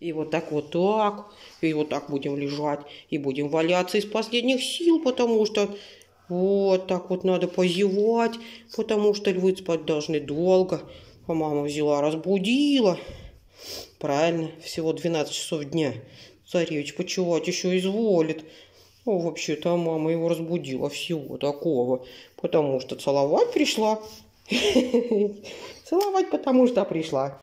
И вот так вот так, и вот так будем лежать, и будем валяться из последних сил, потому что вот так вот надо позевать, потому что львы спать должны долго. А мама взяла, разбудила. Правильно, всего 12 часов дня. Царевич почевать еще изволит. Ну, вообще-то мама его разбудила всего такого, потому что целовать пришла. Целовать, потому что пришла.